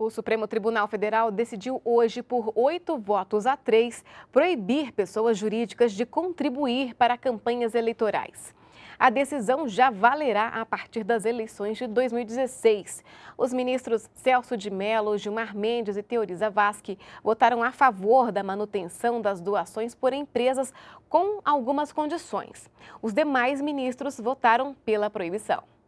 O Supremo Tribunal Federal decidiu hoje, por oito votos a três, proibir pessoas jurídicas de contribuir para campanhas eleitorais. A decisão já valerá a partir das eleições de 2016. Os ministros Celso de Mello, Gilmar Mendes e Teoriza Vasque votaram a favor da manutenção das doações por empresas com algumas condições. Os demais ministros votaram pela proibição.